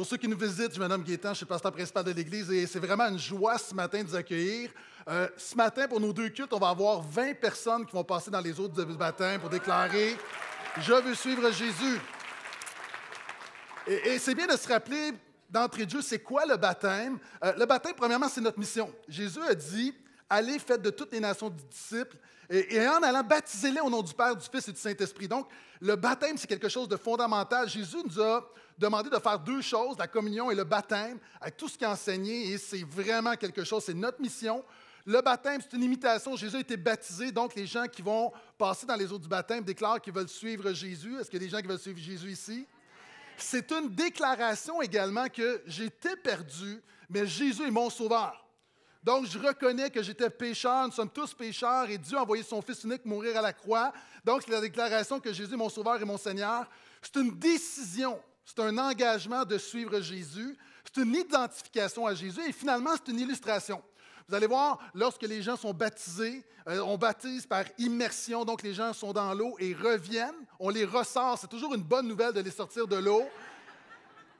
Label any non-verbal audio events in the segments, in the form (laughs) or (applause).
Pour ceux qui nous visitent, je me Gaétan, je suis pasteur principal de l'Église et c'est vraiment une joie ce matin de vous accueillir. Euh, ce matin, pour nos deux cultes, on va avoir 20 personnes qui vont passer dans les autres du matin pour déclarer Je veux suivre Jésus. Et, c'est bien de se rappeler d'entrée de jeu, c'est quoi le baptême? Euh, le baptême, premièrement, c'est notre mission. Jésus a dit Allez, faites de toutes les nations des disciples et, en allant baptisez les au nom du Père, du Fils et du Saint-Esprit. Donc, le baptême, c'est quelque chose de fondamental. Jésus nous a demander de faire deux choses, la communion et le baptême, avec tout ce qui est enseigné, et c'est vraiment quelque chose, c'est notre mission. Le baptême, c'est une imitation. Jésus a été baptisé, donc les gens qui vont passer dans les eaux du baptême déclarent qu'ils veulent suivre Jésus. Est-ce qu'il y a des gens qui veulent suivre Jésus ici? C'est une déclaration également que j'étais perdu, mais Jésus est mon sauveur. Donc, je reconnais que j'étais pécheur, nous sommes tous pécheurs, et Dieu a envoyé son Fils unique mourir à la croix. Donc, c'est la déclaration que Jésus est mon sauveur et mon Seigneur. C'est une décision c'est un engagement de suivre Jésus, c'est une identification à Jésus et finalement, c'est une illustration. Vous allez voir, lorsque les gens sont baptisés, euh, on baptise par immersion, donc les gens sont dans l'eau et reviennent, on les ressort. C'est toujours une bonne nouvelle de les sortir de l'eau.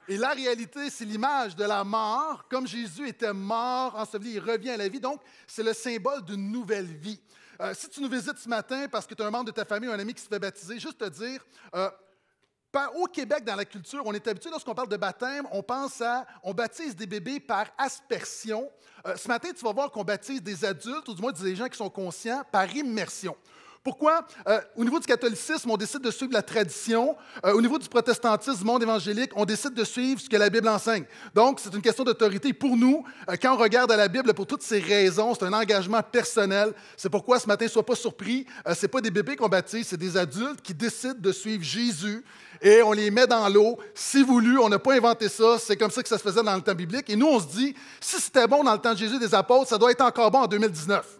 Et la réalité, c'est l'image de la mort. Comme Jésus était mort, enseveli, il revient à la vie. Donc, c'est le symbole d'une nouvelle vie. Euh, si tu nous visites ce matin parce que tu es un membre de ta famille ou un ami qui se fait baptiser, juste te dire, euh, au Québec, dans la culture, on est habitué, lorsqu'on parle de baptême, on pense à, on baptise des bébés par aspersion. Euh, ce matin, tu vas voir qu'on baptise des adultes, ou du moins des gens qui sont conscients, par immersion. Pourquoi, euh, au niveau du catholicisme, on décide de suivre la tradition. Euh, au niveau du protestantisme, monde évangélique, on décide de suivre ce que la Bible enseigne. Donc, c'est une question d'autorité pour nous. Euh, quand on regarde la Bible, pour toutes ces raisons, c'est un engagement personnel. C'est pourquoi ce matin, sois pas surpris. ce c'est pas des bébés qu'on baptise, c'est des adultes qui décident de suivre Jésus et on les met dans l'eau. Si voulu, on n'a pas inventé ça. C'est comme ça que ça se faisait dans le temps biblique. Et nous, on se dit, si c'était bon dans le temps de Jésus des apôtres, ça doit être encore bon en 2019.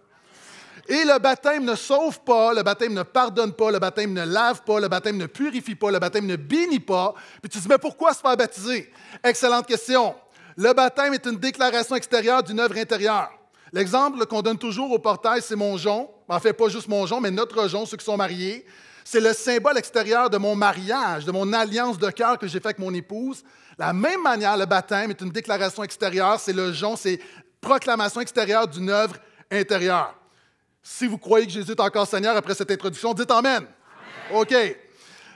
Et le baptême ne sauve pas, le baptême ne pardonne pas, le baptême ne lave pas, le baptême ne purifie pas, le baptême ne bénit pas. Puis tu te dis, mais pourquoi se faire baptiser? Excellente question. Le baptême est une déclaration extérieure d'une œuvre intérieure. L'exemple qu'on donne toujours au portail, c'est mon jonc. En fait, pas juste mon jonc, mais notre jonc, ceux qui sont mariés. C'est le symbole extérieur de mon mariage, de mon alliance de cœur que j'ai fait avec mon épouse. La même manière, le baptême est une déclaration extérieure, c'est le jonc, c'est proclamation extérieure d'une œuvre intérieure. Si vous croyez que Jésus est encore Seigneur après cette introduction, dites Amen. OK.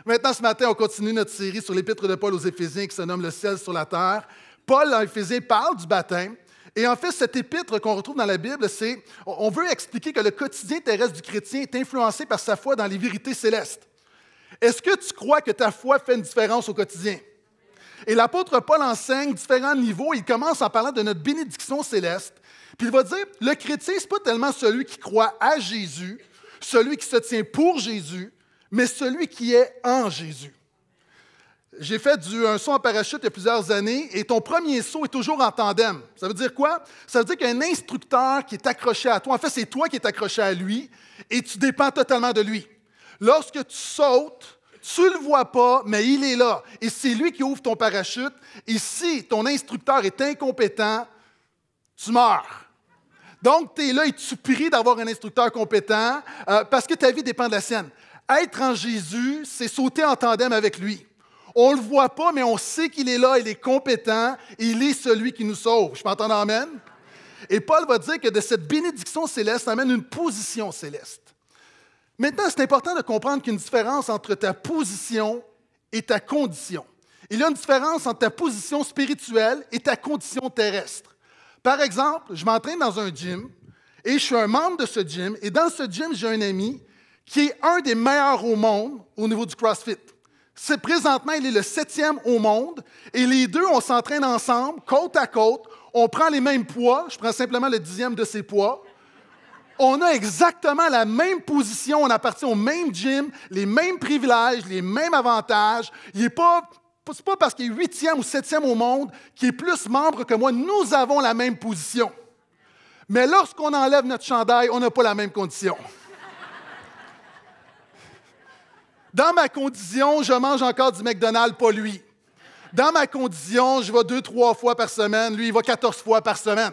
Maintenant, ce matin, on continue notre série sur l'épître de Paul aux Éphésiens qui se nomme Le ciel sur la terre. Paul, en Éphésiens, parle du baptême. Et en fait, cette épître qu'on retrouve dans la Bible, c'est on veut expliquer que le quotidien terrestre du chrétien est influencé par sa foi dans les vérités célestes. Est-ce que tu crois que ta foi fait une différence au quotidien? Et l'apôtre Paul enseigne différents niveaux. Il commence en parlant de notre bénédiction céleste. Puis il va dire, le chrétien, ce n'est pas tellement celui qui croit à Jésus, celui qui se tient pour Jésus, mais celui qui est en Jésus. J'ai fait du, un saut en parachute il y a plusieurs années et ton premier saut est toujours en tandem. Ça veut dire quoi? Ça veut dire qu'un instructeur qui est accroché à toi. En fait, c'est toi qui es accroché à lui et tu dépends totalement de lui. Lorsque tu sautes, tu ne le vois pas, mais il est là. Et c'est lui qui ouvre ton parachute. Et si ton instructeur est incompétent, tu meurs. Donc, tu es là et tu pries d'avoir un instructeur compétent euh, parce que ta vie dépend de la sienne. Être en Jésus, c'est sauter en tandem avec lui. On ne le voit pas, mais on sait qu'il est là, il est compétent, il est celui qui nous sauve. Je m'entends en amen? Et Paul va dire que de cette bénédiction céleste amène une position céleste. Maintenant, c'est important de comprendre qu'il y a une différence entre ta position et ta condition. Il y a une différence entre ta position spirituelle et ta condition terrestre. Par exemple, je m'entraîne dans un gym et je suis un membre de ce gym. Et dans ce gym, j'ai un ami qui est un des meilleurs au monde au niveau du CrossFit. C'est présentement, il est le septième au monde. Et les deux, on s'entraîne ensemble, côte à côte. On prend les mêmes poids. Je prends simplement le dixième de ses poids. On a exactement la même position, on appartient au même gym, les mêmes privilèges, les mêmes avantages. Il n'est pas c'est pas parce qu'il est huitième ou septième au monde qui est plus membre que moi. Nous avons la même position. Mais lorsqu'on enlève notre chandail, on n'a pas la même condition. Dans ma condition, je mange encore du McDonald's, pas lui. Dans ma condition, je vais deux, trois fois par semaine. Lui, il va 14 fois par semaine.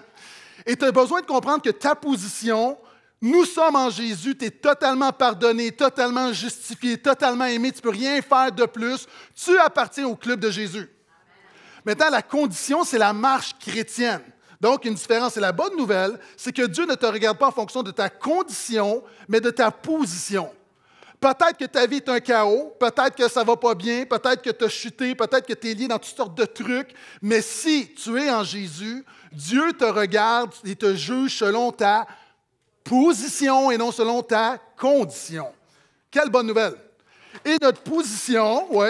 Et tu as besoin de comprendre que ta position nous sommes en Jésus, tu es totalement pardonné, totalement justifié, totalement aimé, tu ne peux rien faire de plus. Tu appartiens au club de Jésus. Maintenant, la condition, c'est la marche chrétienne. Donc, une différence. Et la bonne nouvelle, c'est que Dieu ne te regarde pas en fonction de ta condition, mais de ta position. Peut-être que ta vie est un chaos, peut-être que ça ne va pas bien, peut-être que tu as chuté, peut-être que tu es lié dans toutes sortes de trucs, mais si tu es en Jésus, Dieu te regarde et te juge selon ta position et non selon ta condition. Quelle bonne nouvelle! Et notre position, oui,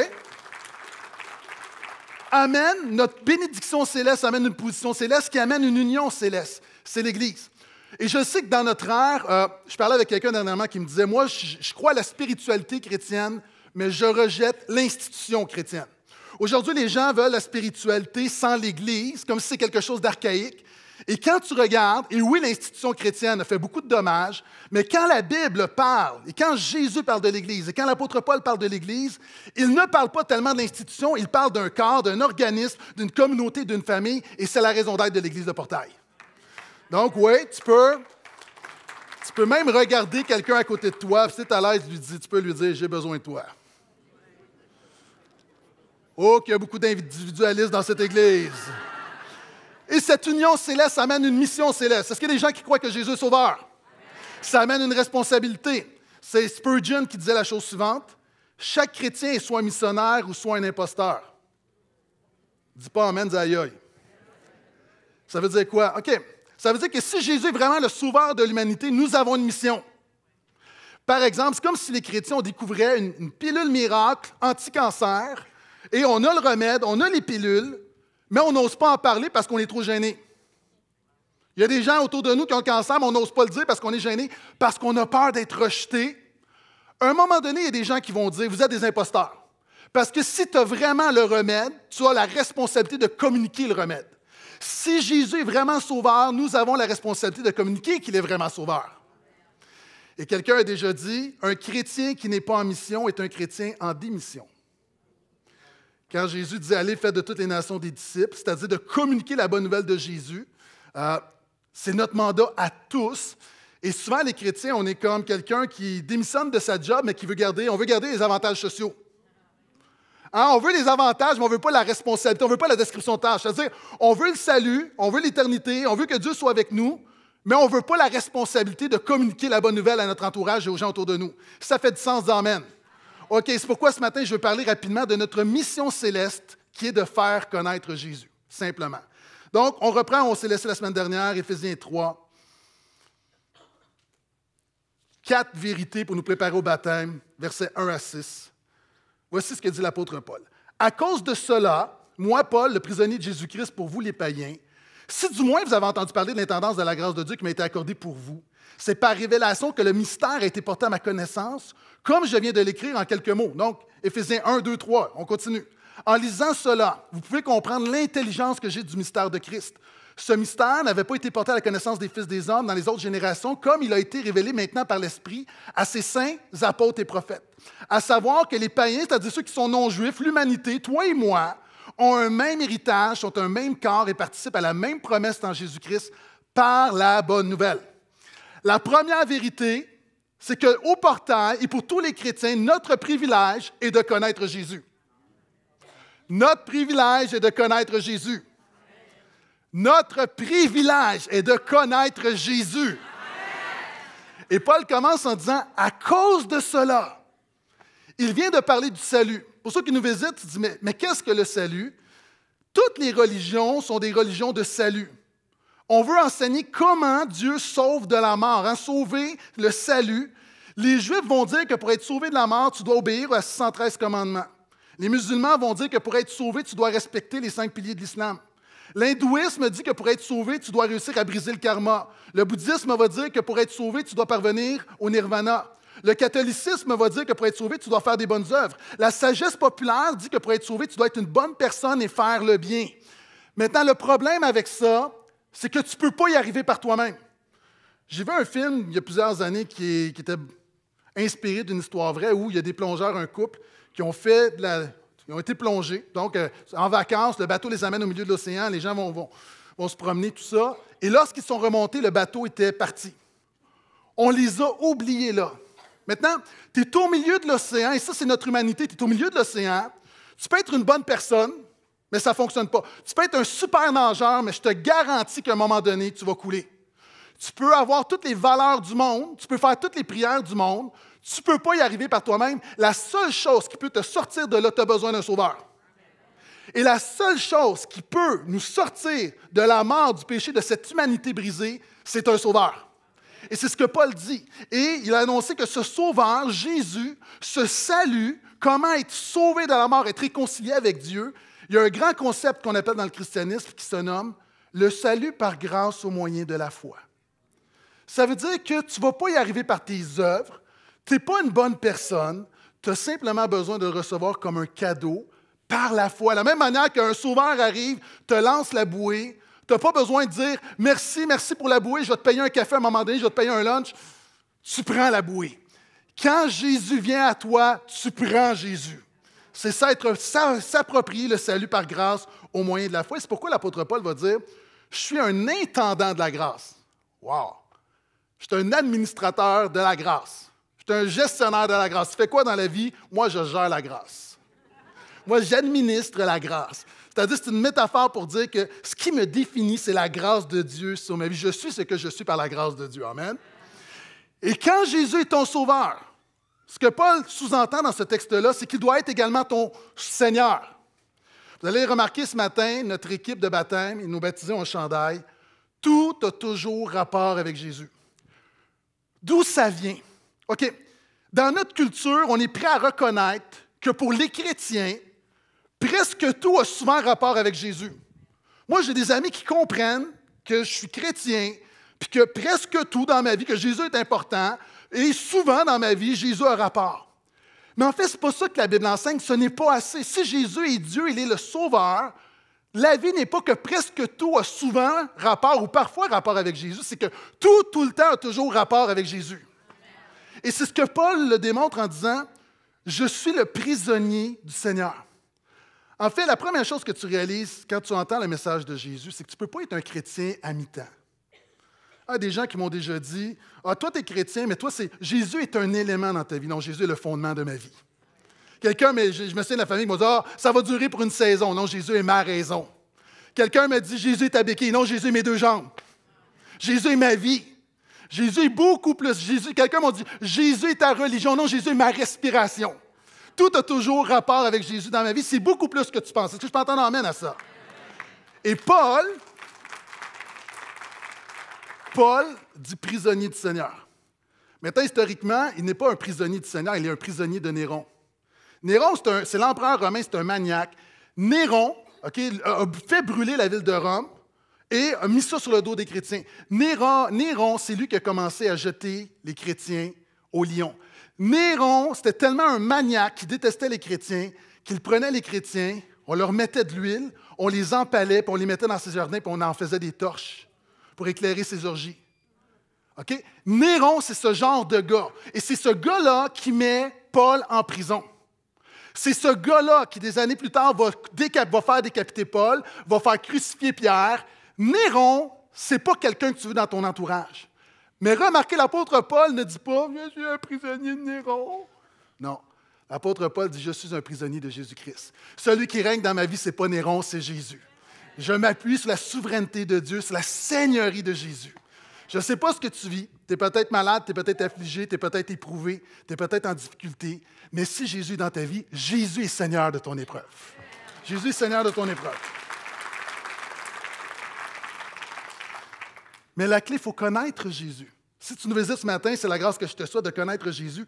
amène, notre bénédiction céleste amène une position céleste qui amène une union céleste. C'est l'Église. Et je sais que dans notre ère, euh, je parlais avec quelqu'un dernièrement qui me disait, moi, je, crois à la spiritualité chrétienne, mais je rejette l'institution chrétienne. Aujourd'hui, les gens veulent la spiritualité sans l'Église, comme si c'est quelque chose d'archaïque, et quand tu regardes, et oui, l'institution chrétienne a fait beaucoup de dommages, mais quand la Bible parle, et quand Jésus parle de l'Église, et quand l'apôtre Paul parle de l'Église, il ne parle pas tellement de l'institution, il parle d'un corps, d'un organisme, d'une communauté, d'une famille, et c'est la raison d'être de l'Église de Portail. Donc, oui, tu peux, tu peux même regarder quelqu'un à côté de toi, puis si tu es à l'aise, lui dis, tu peux lui dire, j'ai besoin de toi. Oh, qu'il y a beaucoup d'individualistes dans cette Église cette union céleste amène une mission céleste. Est-ce qu'il y a des gens qui croient que Jésus est sauveur? Ça amène une responsabilité. C'est Spurgeon qui disait la chose suivante. Chaque chrétien est soit un missionnaire ou soit un imposteur. Dis pas Amen, dis aïe, Ça veut dire quoi? OK. Ça veut dire que si Jésus est vraiment le sauveur de l'humanité, nous avons une mission. Par exemple, c'est comme si les chrétiens découvraient une, une pilule miracle anti-cancer et on a le remède, on a les pilules, mais on n'ose pas en parler parce qu'on est trop gêné. Il y a des gens autour de nous qui ont le cancer, mais on n'ose pas le dire parce qu'on est gêné, parce qu'on a peur d'être rejeté. À un moment donné, il y a des gens qui vont dire, vous êtes des imposteurs. Parce que si tu as vraiment le remède, tu as la responsabilité de communiquer le remède. Si Jésus est vraiment sauveur, nous avons la responsabilité de communiquer qu'il est vraiment sauveur. Et quelqu'un a déjà dit, un chrétien qui n'est pas en mission est un chrétien en démission quand Jésus dit Allez, faites de toutes les nations des disciples, c'est-à-dire de communiquer la bonne nouvelle de Jésus. Euh, c'est notre mandat à tous. Et souvent, les chrétiens, on est comme quelqu'un qui démissionne de sa job, mais qui veut garder, on veut garder les avantages sociaux. Hein, on veut les avantages, mais on ne veut pas la responsabilité, on ne veut pas la description de tâche. C'est-à-dire, on veut le salut, on veut l'éternité, on veut que Dieu soit avec nous, mais on ne veut pas la responsabilité de communiquer la bonne nouvelle à notre entourage et aux gens autour de nous. Ça fait du sens, amen. OK, c'est pourquoi ce matin, je veux parler rapidement de notre mission céleste qui est de faire connaître Jésus, simplement. Donc, on reprend, on s'est laissé la semaine dernière, Éphésiens 3. Quatre vérités pour nous préparer au baptême, versets 1 à 6. Voici ce que dit l'apôtre Paul. À cause de cela, moi, Paul, le prisonnier de Jésus-Christ, pour vous les païens, si du moins vous avez entendu parler de l'intendance de la grâce de Dieu qui m'a été accordée pour vous, c'est par révélation que le mystère a été porté à ma connaissance, comme je viens de l'écrire en quelques mots. Donc, Éphésiens 1, 2, 3, on continue. En lisant cela, vous pouvez comprendre l'intelligence que j'ai du mystère de Christ. Ce mystère n'avait pas été porté à la connaissance des fils des hommes dans les autres générations, comme il a été révélé maintenant par l'Esprit à ses saints, apôtres et prophètes. À savoir que les païens, c'est-à-dire ceux qui sont non-juifs, l'humanité, toi et moi, ont un même héritage, ont un même corps et participent à la même promesse en Jésus-Christ par la bonne nouvelle. La première vérité, c'est qu'au portail, et pour tous les chrétiens, notre privilège est de connaître Jésus. Notre privilège est de connaître Jésus. Notre privilège est de connaître Jésus. Et Paul commence en disant, à cause de cela, il vient de parler du salut. Pour ceux qui nous visitent, ils disent, mais qu'est-ce que le salut? Toutes les religions sont des religions de salut on veut enseigner comment Dieu sauve de la mort, hein, sauver le salut. Les Juifs vont dire que pour être sauvé de la mort, tu dois obéir aux 613 commandements. Les musulmans vont dire que pour être sauvé, tu dois respecter les cinq piliers de l'islam. L'hindouisme dit que pour être sauvé, tu dois réussir à briser le karma. Le bouddhisme va dire que pour être sauvé, tu dois parvenir au nirvana. Le catholicisme va dire que pour être sauvé, tu dois faire des bonnes œuvres. La sagesse populaire dit que pour être sauvé, tu dois être une bonne personne et faire le bien. Maintenant, le problème avec ça, c'est que tu ne peux pas y arriver par toi-même. J'ai vu un film il y a plusieurs années qui, était inspiré d'une histoire vraie où il y a des plongeurs, un couple, qui ont fait de la, qui ont été plongés. Donc, euh, en vacances, le bateau les amène au milieu de l'océan, les gens vont, vont, vont se promener, tout ça. Et lorsqu'ils sont remontés, le bateau était parti. On les a oubliés là. Maintenant, tu es au milieu de l'océan, et ça, c'est notre humanité, tu es au milieu de l'océan. Tu peux être une bonne personne, mais ça ne fonctionne pas. Tu peux être un super nageur, mais je te garantis qu'à un moment donné, tu vas couler. Tu peux avoir toutes les valeurs du monde, tu peux faire toutes les prières du monde, tu ne peux pas y arriver par toi-même. La seule chose qui peut te sortir de là, tu as besoin d'un sauveur. Et la seule chose qui peut nous sortir de la mort, du péché, de cette humanité brisée, c'est un sauveur. Et c'est ce que Paul dit. Et il a annoncé que ce sauveur, Jésus, se salut, comment être sauvé de la mort, être réconcilié avec Dieu, il y a un grand concept qu'on appelle dans le christianisme qui se nomme le salut par grâce au moyen de la foi. Ça veut dire que tu ne vas pas y arriver par tes œuvres, tu n'es pas une bonne personne, tu as simplement besoin de recevoir comme un cadeau par la foi. De la même manière qu'un sauveur arrive, te lance la bouée, tu n'as pas besoin de dire merci, merci pour la bouée, je vais te payer un café à un moment donné, je vais te payer un lunch. Tu prends la bouée. Quand Jésus vient à toi, tu prends Jésus c'est ça, s'approprier le salut par grâce au moyen de la foi. C'est pourquoi l'apôtre Paul va dire Je suis un intendant de la grâce. Wow Je suis un administrateur de la grâce. Je suis un gestionnaire de la grâce. Tu fais quoi dans la vie Moi, je gère la grâce. Moi, j'administre la grâce. C'est-à-dire, c'est une métaphore pour dire que ce qui me définit, c'est la grâce de Dieu sur ma vie. Je suis ce que je suis par la grâce de Dieu. Amen. Et quand Jésus est ton sauveur, ce que Paul sous-entend dans ce texte-là, c'est qu'il doit être également ton Seigneur. Vous allez remarquer ce matin, notre équipe de baptême, ils nous baptisaient en chandail. Tout a toujours rapport avec Jésus. D'où ça vient? OK. Dans notre culture, on est prêt à reconnaître que pour les chrétiens, presque tout a souvent rapport avec Jésus. Moi, j'ai des amis qui comprennent que je suis chrétien, puis que presque tout dans ma vie, que Jésus est important, et souvent dans ma vie, Jésus a rapport. Mais en fait, ce n'est pas ça que la Bible enseigne, ce n'est pas assez. Si Jésus est Dieu, il est le Sauveur, la vie n'est pas que presque tout a souvent rapport ou parfois rapport avec Jésus, c'est que tout, tout le temps a toujours rapport avec Jésus. Et c'est ce que Paul le démontre en disant, je suis le prisonnier du Seigneur. En fait, la première chose que tu réalises quand tu entends le message de Jésus, c'est que tu ne peux pas être un chrétien à mi-temps. Ah, des gens qui m'ont déjà dit Ah, toi, tu es chrétien, mais toi, c'est Jésus est un élément dans ta vie. Non, Jésus est le fondement de ma vie. Quelqu'un, mais je, je, me souviens de la famille qui m'a dit ah, ça va durer pour une saison. Non, Jésus est ma raison. Quelqu'un m'a dit Jésus est ta béquille. Non, Jésus est mes deux jambes. Jésus est ma vie. Jésus est beaucoup plus. Jésus, quelqu'un m'a dit Jésus est ta religion. Non, Jésus est ma respiration. Tout a toujours rapport avec Jésus dans ma vie. C'est beaucoup plus que tu penses. Est-ce que je peux entendre à ça? Et Paul, Paul dit prisonnier du Seigneur. Maintenant, historiquement, il n'est pas un prisonnier du Seigneur, il est un prisonnier de Néron. Néron, c'est l'empereur romain, c'est un maniaque. Néron a fait brûler la ville de Rome et a mis ça sur le dos des chrétiens. Néron, Néron c'est lui qui a commencé à jeter les chrétiens au lion. Néron, c'était tellement un maniaque qui détestait les chrétiens qu'il prenait les chrétiens, on leur mettait de l'huile, on les empalait, puis on les mettait dans ses jardins, puis on en faisait des torches pour éclairer ses orgies. OK? Néron, c'est ce genre de gars. Et c'est ce gars-là qui met Paul en prison. C'est ce gars-là qui, des années plus tard, va, faire décapiter Paul, va faire crucifier Pierre. Néron, c'est pas quelqu'un que tu veux dans ton entourage. Mais remarquez, l'apôtre Paul ne dit pas Je suis un prisonnier de Néron. Non. L'apôtre Paul dit Je suis un prisonnier de Jésus-Christ. Celui qui règne dans ma vie, ce n'est pas Néron, c'est Jésus. Je m'appuie sur la souveraineté de Dieu, sur la seigneurie de Jésus. Je ne sais pas ce que tu vis. Tu es peut-être malade, tu es peut-être affligé, tu es peut-être éprouvé, tu es peut-être en difficulté. Mais si Jésus est dans ta vie, Jésus est Seigneur de ton épreuve. Jésus est Seigneur de ton épreuve. Mais la clé, il faut connaître Jésus. Si tu nous visites ce matin, c'est la grâce que je te souhaite de connaître Jésus.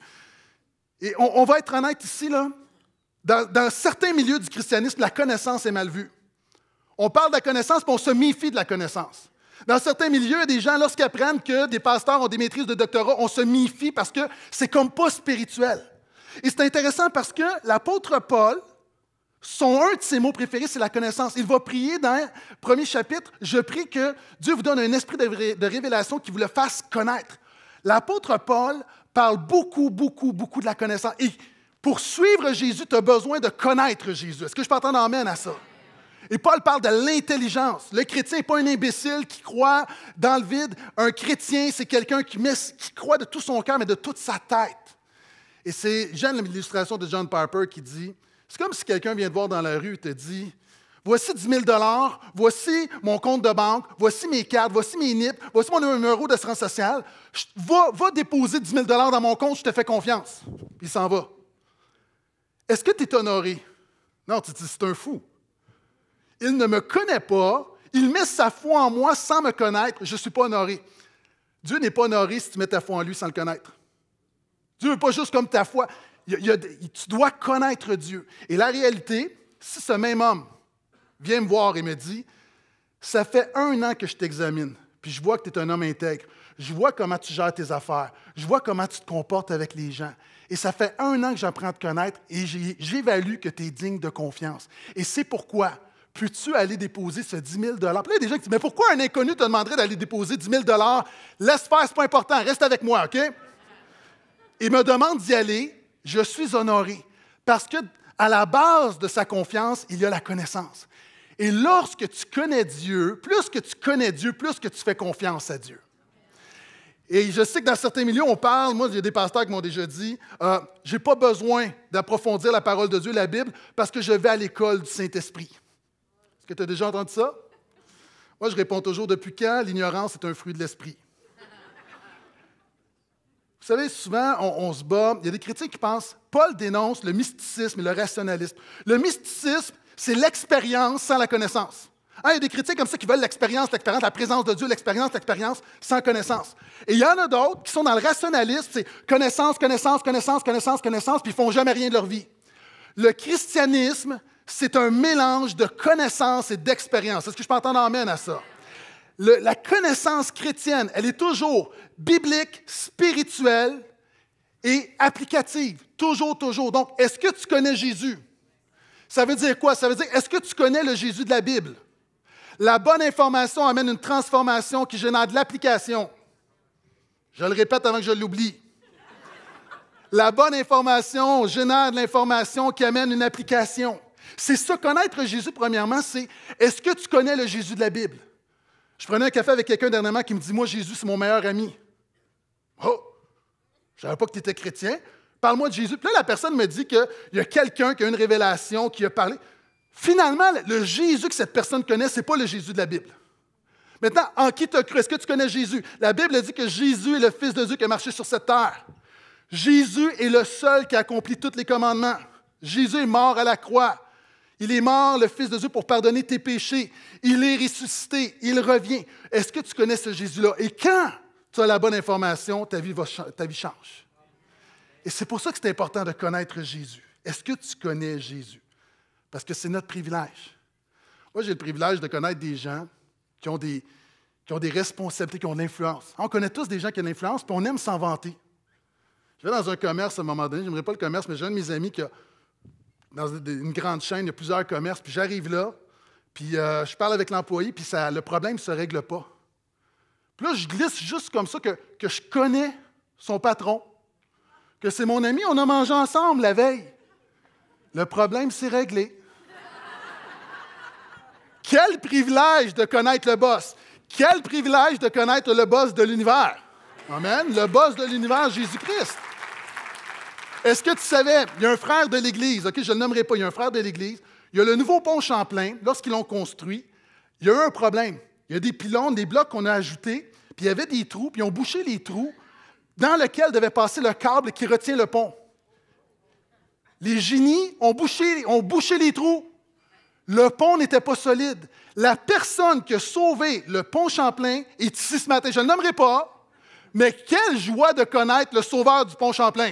Et on, va être honnête ici, là. dans certains milieux du christianisme, la connaissance est mal vue. On parle de la connaissance, mais on se méfie de la connaissance. Dans certains milieux, des gens, lorsqu'ils apprennent que des pasteurs ont des maîtrises de doctorat, on se méfie parce que c'est comme pas spirituel. Et c'est intéressant parce que l'apôtre Paul, son un de ses mots préférés, c'est la connaissance. Il va prier dans le premier chapitre, je prie que Dieu vous donne un esprit de révélation qui vous le fasse connaître. L'apôtre Paul parle beaucoup, beaucoup, beaucoup de la connaissance. Et pour suivre Jésus, tu as besoin de connaître Jésus. Est-ce que je peux entendre amène à ça? Et Paul parle de l'intelligence. Le chrétien n'est pas un imbécile qui croit dans le vide. Un chrétien, c'est quelqu'un qui, croit de tout son cœur, mais de toute sa tête. Et c'est, j'aime l'illustration de John Piper qui dit C'est comme si quelqu'un vient te voir dans la rue et te dit Voici 10 000 voici mon compte de banque, voici mes cartes, voici mes NIP, voici mon numéro d'assurance sociale. Va, va déposer 10 000 dans mon compte, je te fais confiance. Il s'en va. Est-ce que tu es honoré? Non, tu te dis C'est un fou il ne me connaît pas, il met sa foi en moi sans me connaître, je ne suis pas honoré. Dieu n'est pas honoré si tu mets ta foi en lui sans le connaître. Dieu n'est pas juste comme ta foi. tu dois connaître Dieu. Et la réalité, si ce même homme vient me voir et me dit, ça fait un an que je t'examine, puis je vois que tu es un homme intègre, je vois comment tu gères tes affaires, je vois comment tu te comportes avec les gens, et ça fait un an que j'apprends à te connaître, et j'évalue que tu es digne de confiance. Et c'est pourquoi Peux-tu aller déposer ce 10 000 Puis là, il y a des gens qui disent Mais pourquoi un inconnu te demanderait d'aller déposer 10 000 Laisse faire, ce pas important, reste avec moi, OK Il me demande d'y aller, je suis honoré. Parce que à la base de sa confiance, il y a la connaissance. Et lorsque tu connais Dieu, plus que tu connais Dieu, plus que tu fais confiance à Dieu. Et je sais que dans certains milieux, on parle, moi, il y a des pasteurs qui m'ont déjà dit, euh, je n'ai pas besoin d'approfondir la parole de Dieu, la Bible, parce que je vais à l'école du Saint-Esprit. Est-ce que tu as déjà entendu ça? Moi, je réponds toujours depuis quand l'ignorance est un fruit de l'esprit. Vous savez, souvent, on, se bat. Il y a des critiques qui pensent Paul dénonce le mysticisme et le rationalisme. Le mysticisme, c'est l'expérience sans la connaissance. Hein, il y a des critiques comme ça qui veulent l'expérience, l'expérience, la présence de Dieu, l'expérience, l'expérience sans connaissance. Et il y en a d'autres qui sont dans le rationalisme, c'est connaissance, connaissance, connaissance, connaissance, connaissance, puis ils font jamais rien de leur vie. Le christianisme, c'est un mélange de connaissances et d'expérience. Est-ce que je peux entendre amène à ça? la connaissance chrétienne, elle est toujours biblique, spirituelle et applicative. Toujours, toujours. Donc, est-ce que tu connais Jésus? Ça veut dire quoi? Ça veut dire, est-ce que tu connais le Jésus de la Bible? La bonne information amène une transformation qui génère de l'application. Je le répète avant que je l'oublie. La bonne information génère de l'information qui amène une application. C'est ça, connaître Jésus, premièrement, c'est est-ce que tu connais le Jésus de la Bible? Je prenais un café avec quelqu'un dernièrement qui me dit Moi, Jésus, c'est mon meilleur ami. Oh, je savais pas que tu étais chrétien. Parle-moi de Jésus. Puis là, la personne me dit qu'il y a quelqu'un qui a une révélation, qui a parlé. Finalement, le Jésus que cette personne connaît, ce n'est pas le Jésus de la Bible. Maintenant, en qui tu as cru? Est-ce que tu connais Jésus? La Bible dit que Jésus est le Fils de Dieu qui a marché sur cette terre. Jésus est le seul qui a accompli tous les commandements. Jésus est mort à la croix. Il est mort, le Fils de Dieu, pour pardonner tes péchés. Il est ressuscité, il revient. Est-ce que tu connais ce Jésus-là? Et quand tu as la bonne information, ta vie, va, ta vie change. Et c'est pour ça que c'est important de connaître Jésus. Est-ce que tu connais Jésus? Parce que c'est notre privilège. Moi, j'ai le privilège de connaître des gens qui ont des, qui ont des responsabilités, qui ont de l'influence. On connaît tous des gens qui ont de l'influence, puis on aime s'en vanter. Je vais dans un commerce à un moment donné, je n'aimerais pas le commerce, mais j'ai un de mes amis qui a dans une grande chaîne, il y a plusieurs commerces, puis j'arrive là, puis euh, je parle avec l'employé, puis le problème ne se règle pas. Puis là, je glisse juste comme ça que, que je connais son patron, que c'est mon ami, on a mangé ensemble la veille. Le problème s'est réglé. Quel privilège de connaître le boss. Quel privilège de connaître le boss de l'univers. Amen. Le boss de l'univers, Jésus-Christ. Est-ce que tu savais, il y a un frère de l'Église, OK, je ne le nommerai pas, il y a un frère de l'Église, il y a le nouveau pont Champlain, lorsqu'ils l'ont construit, il y a eu un problème. Il y a des pylônes, des blocs qu'on a ajoutés, puis il y avait des trous, puis ils ont bouché les trous dans lesquels devait passer le câble qui retient le pont. Les génies ont bouché, ont bouché les trous. Le pont n'était pas solide. La personne qui a sauvé le pont Champlain est ici ce matin. Je ne nommerai pas, mais quelle joie de connaître le sauveur du pont Champlain.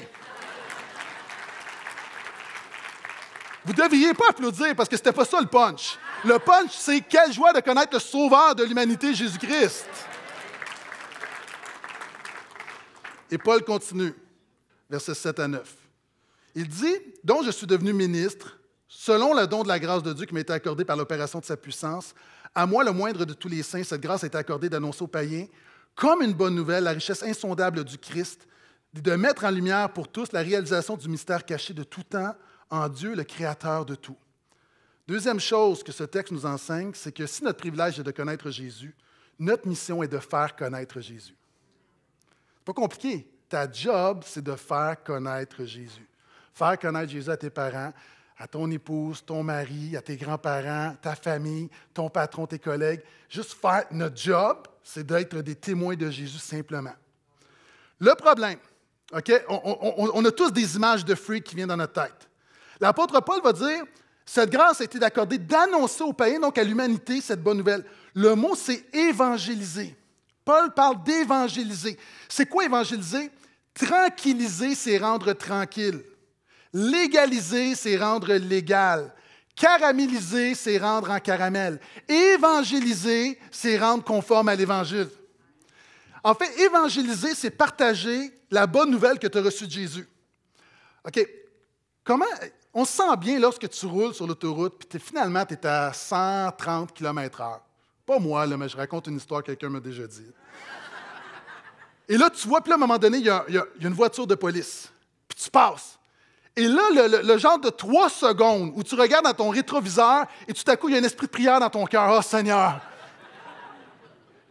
Vous ne deviez pas applaudir parce que c'était pas ça le punch. Le punch, c'est quelle joie de connaître le sauveur de l'humanité, Jésus-Christ. Et Paul continue, versets 7 à 9. Il dit, dont je suis devenu ministre, selon le don de la grâce de Dieu qui m'a été par l'opération de sa puissance, à moi le moindre de tous les saints, cette grâce a été accordée d'annoncer aux païens, comme une bonne nouvelle, la richesse insondable du Christ, de mettre en lumière pour tous la réalisation du mystère caché de tout temps, en Dieu, le Créateur de tout. Deuxième chose que ce texte nous enseigne, c'est que si notre privilège est de connaître Jésus, notre mission est de faire connaître Jésus. n'est pas compliqué. Ta job, c'est de faire connaître Jésus. Faire connaître Jésus à tes parents, à ton épouse, ton mari, à tes grands-parents, ta famille, ton patron, tes collègues. Juste faire notre job, c'est d'être des témoins de Jésus simplement. Le problème, OK, on, a tous des images de fruits qui viennent dans notre tête. L'apôtre Paul va dire, cette grâce a été accordée d'annoncer au pays, donc à l'humanité, cette bonne nouvelle. Le mot, c'est évangéliser. Paul parle d'évangéliser. C'est quoi évangéliser? Tranquilliser, c'est rendre tranquille. Légaliser, c'est rendre légal. Caraméliser, c'est rendre en caramel. Évangéliser, c'est rendre conforme à l'Évangile. En fait, évangéliser, c'est partager la bonne nouvelle que tu as reçue de Jésus. OK. Comment, on sent bien lorsque tu roules sur l'autoroute, puis finalement, tu es à 130 km/h. Pas moi, là, mais je raconte une histoire que quelqu'un m'a déjà dit. Et là, tu vois, puis à un moment donné, il y, a, une voiture de police. Puis tu passes. Et là, le, genre de trois secondes où tu regardes dans ton rétroviseur et tout à coup, il y a un esprit de prière dans ton cœur. Oh Seigneur!